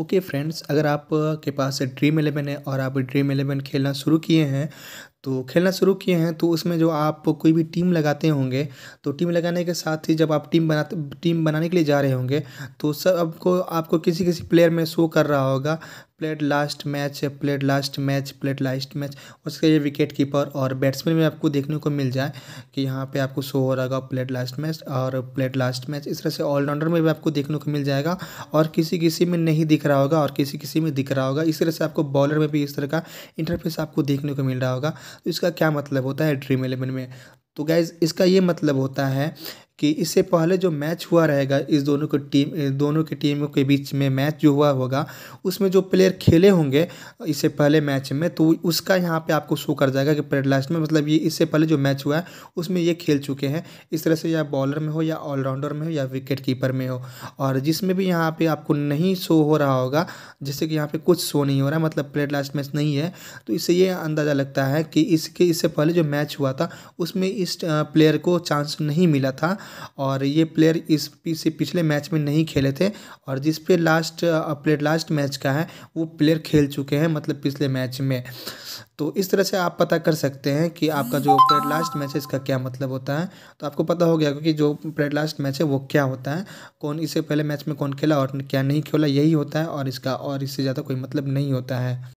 okay friends अगर आप के पास ड्रीम इलेवन है और आप ड्रीम इलेवन खेलना शुरू किए हैं तो खेलना शुरू किए हैं तो उसमें जो आप कोई भी टीम लगाते होंगे तो टीम लगाने के साथ ही जब आप टीम बनाते टीम बनाने के लिए जा रहे होंगे तो सब आपको आपको किसी किसी प्लेयर में शो कर रहा होगा plate last match plate last match plate last match उसके लिए विकेट कीपर और बैट्समैन में आपको देखने को मिल जाए कि यहाँ पे आपको शो हो रहा प्लेट लास्ट मैच और प्लेट लास्ट मैच इस तरह से ऑलराउंडर में भी आपको देखने को मिल जाएगा और किसी किसी में नहीं दिख रहा होगा और किसी किसी में दिख रहा होगा इस तरह से आपको बॉलर में भी इस तरह का इंटरफेस आपको देखने को मिल रहा होगा तो इसका क्या मतलब होता है ड्रीम एलेवन में तो गैज़ इसका ये मतलब होता है कि इससे पहले जो मैच हुआ रहेगा इस दोनों की टीम दोनों की टीमों के बीच में मैच जो हुआ होगा उसमें जो प्लेयर खेले होंगे इससे पहले मैच में तो उसका यहाँ पे आपको शो कर जाएगा कि प्लेट लास्ट में मतलब ये इससे पहले जो मैच हुआ है उसमें ये खेल चुके हैं इस तरह से या बॉलर में हो या ऑलराउंडर में हो या विकेट कीपर में हो और जिसमें भी यहाँ पर आपको नहीं शो हो रहा होगा जैसे कि यहाँ पर कुछ शो नहीं हो रहा मतलब प्लेट लास्ट मैच नहीं है तो इससे ये अंदाज़ा लगता है कि इसके इससे पहले जो मैच हुआ था उसमें इस प्लेयर को चांस नहीं मिला था और ये प्लेयर इस से पिछले मैच में नहीं खेले थे और जिस पे लास्ट प्लेयर लास्ट मैच का है वो प्लेयर खेल चुके हैं मतलब पिछले मैच में तो इस तरह से आप पता कर सकते हैं कि आपका जो प्लेयर लास्ट मैच है इसका क्या मतलब होता है तो आपको पता हो गया क्योंकि जो प्लेयर लास्ट मैच है वो क्या होता है कौन इससे पहले मैच में कौन खेला और क्या नहीं खेला यही होता है और इसका और इससे ज़्यादा कोई मतलब नहीं होता है